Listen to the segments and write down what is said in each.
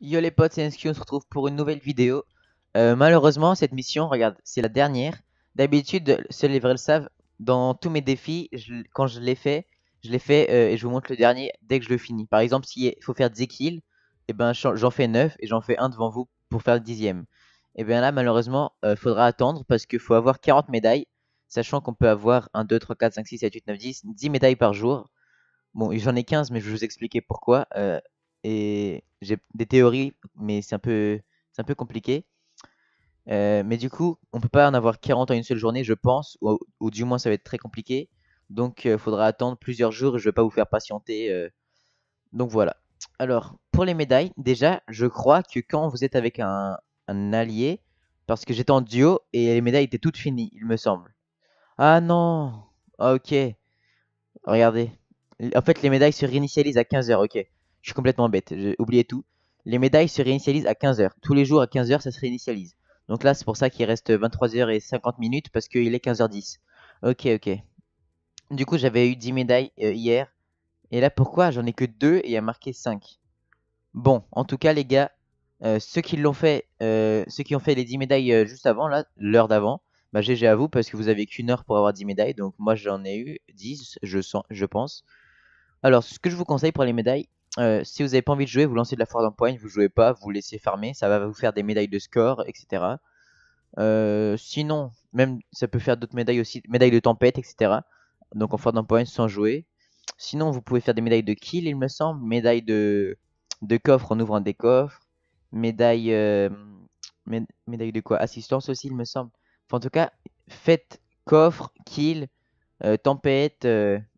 Yo les potes, c'est NSQ, on se retrouve pour une nouvelle vidéo. Euh, malheureusement, cette mission, regarde, c'est la dernière. D'habitude, seuls les vrais le savent, dans tous mes défis, quand je l'ai fait, je l'ai fait euh, et je vous montre le dernier dès que je le finis. Par exemple, s'il faut faire 10 kills, et eh ben j'en fais 9 et j'en fais un devant vous pour faire le dixième. Et eh bien là, malheureusement, il euh, faudra attendre parce qu'il faut avoir 40 médailles, sachant qu'on peut avoir 1, 2, 3, 4, 5, 6, 7, 8, 9, 10, 10 médailles par jour. Bon, j'en ai 15, mais je vais vous expliquer pourquoi. et j'ai des théories, mais c'est un peu, un peu compliqué. Euh, mais du coup, on peut pas en avoir 40 en une seule journée, je pense, ou, du moins ça va être très compliqué. Donc, il euh, faudra attendre plusieurs jours. Je vais pas vous faire patienter. Euh. Donc voilà. Alors, pour les médailles, déjà, je crois que quand vous êtes avec un, un allié, parce que j'étais en duo et les médailles étaient toutes finies, il me semble. Ah non. Ah, ok. Regardez. En fait, les médailles se réinitialisent à 15h, ok. Je suis complètement bête, j'ai oublié tout. Les médailles se réinitialisent à 15h. Tous les jours à 15h, ça se réinitialise. Donc là, c'est pour ça qu'il reste 23h50 minutes parce qu'il est 15h10. Ok, ok. Du coup, j'avais eu 10 médailles euh, hier. Et là, pourquoi J'en ai que 2 et il y a marqué 5. Bon, en tout cas, les gars, euh, ceux qui l'ont fait, euh, ceux qui ont fait les 10 médailles juste avant, là, l'heure d'avant, bah GG à vous parce que vous avez qu'une heure pour avoir 10 médailles. Donc moi, j'en ai eu 10, je, sens, je pense. Alors, ce que je vous conseille pour les médailles, euh, si vous n'avez pas envie de jouer, vous lancez de la en Point, vous jouez pas, vous laissez farmer, ça va vous faire des médailles de score, etc. Euh, sinon, même ça peut faire d'autres médailles aussi, médailles de tempête, etc. Donc en foire Point sans jouer. Sinon, vous pouvez faire des médailles de kill, il me semble, médailles de, de coffre en ouvrant des coffres, médaille euh, de quoi Assistance aussi, il me semble. en tout cas, faites coffre, kill, tempête,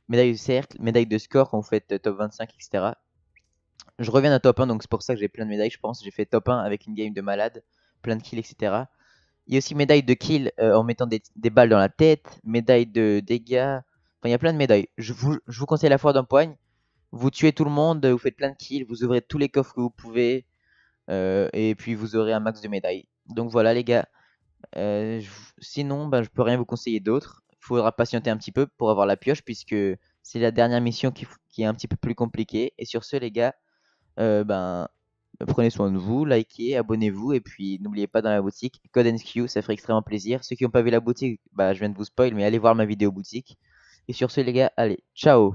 médaille de cercle, médaille de score quand vous faites top 25, etc je reviens à top 1, donc c'est pour ça que j'ai plein de médailles, je pense. J'ai fait top 1 avec une game de malade, plein de kills, etc. Il y a aussi médaille de kill euh, en mettant des, balles dans la tête, médaille de dégâts. Enfin, il y a plein de médailles. Je vous, conseille la foire d'empoigne. Vous tuez tout le monde, vous faites plein de kills, vous ouvrez tous les coffres que vous pouvez. Euh, et puis vous aurez un max de médailles. Donc voilà, les gars. Euh, sinon, je, sinon, je peux rien vous conseiller d'autre. Il faudra patienter un petit peu pour avoir la pioche, puisque c'est la dernière mission qui est un petit peu plus compliquée. Et sur ce, les gars. Euh, ben, prenez soin de vous, likez, abonnez-vous, et puis n'oubliez pas dans la boutique, Code ça ferait extrêmement plaisir. Ceux qui n'ont pas vu la boutique, bah, je viens de vous spoil, mais allez voir ma vidéo boutique. Et sur ce, les gars, allez, ciao